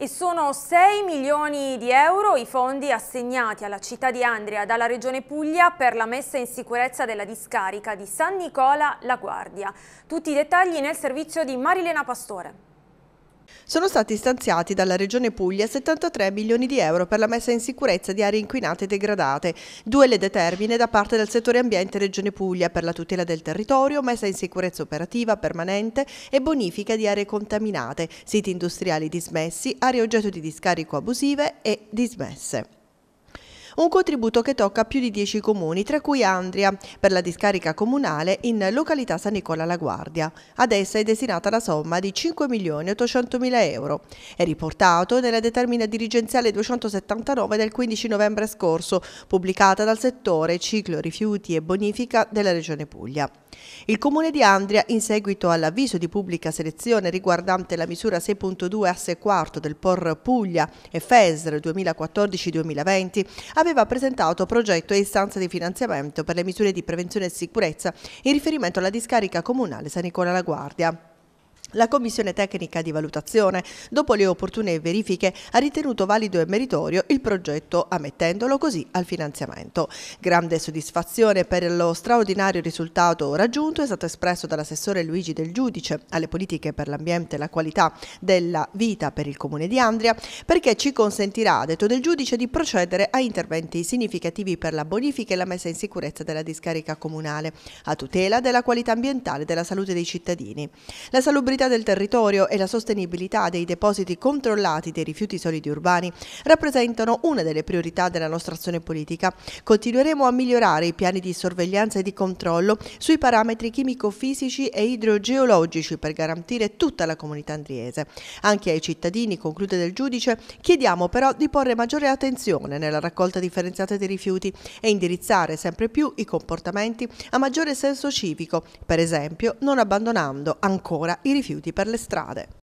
E sono 6 milioni di euro i fondi assegnati alla città di Andria dalla Regione Puglia per la messa in sicurezza della discarica di San Nicola La Guardia. Tutti i dettagli nel servizio di Marilena Pastore. Sono stati stanziati dalla Regione Puglia 73 milioni di euro per la messa in sicurezza di aree inquinate e degradate, due le determine da parte del settore ambiente Regione Puglia per la tutela del territorio, messa in sicurezza operativa permanente e bonifica di aree contaminate, siti industriali dismessi, aree oggetto di discarico abusive e dismesse un contributo che tocca più di 10 comuni, tra cui Andria, per la discarica comunale in località San Nicola La Guardia. Ad essa è destinata la somma di 5.800.000 euro. È riportato nella determina dirigenziale 279 del 15 novembre scorso, pubblicata dal settore ciclo rifiuti e bonifica della Regione Puglia. Il Comune di Andria, in seguito all'avviso di pubblica selezione riguardante la misura 6.2 asse quarto del POR Puglia e FESR 2014-2020, aveva presentato progetto e istanza di finanziamento per le misure di prevenzione e sicurezza in riferimento alla discarica comunale San Nicola La Guardia. La Commissione tecnica di valutazione, dopo le opportune verifiche, ha ritenuto valido e meritorio il progetto, ammettendolo così al finanziamento. Grande soddisfazione per lo straordinario risultato raggiunto è stato espresso dall'assessore Luigi Del Giudice alle politiche per l'ambiente e la qualità della vita per il Comune di Andria, perché ci consentirà, detto Del Giudice, di procedere a interventi significativi per la bonifica e la messa in sicurezza della discarica comunale, a tutela della qualità ambientale e della salute dei cittadini. La salubrità salubrità del territorio e la sostenibilità dei depositi controllati dei rifiuti solidi urbani rappresentano una delle priorità della nostra azione politica. Continueremo a migliorare i piani di sorveglianza e di controllo sui parametri chimico-fisici e idrogeologici per garantire tutta la comunità andriese. Anche ai cittadini, conclude del giudice, chiediamo però di porre maggiore attenzione nella raccolta differenziata dei rifiuti e indirizzare sempre più i comportamenti a maggiore senso civico, per esempio non abbandonando ancora i rifiuti rifiuti per le strade.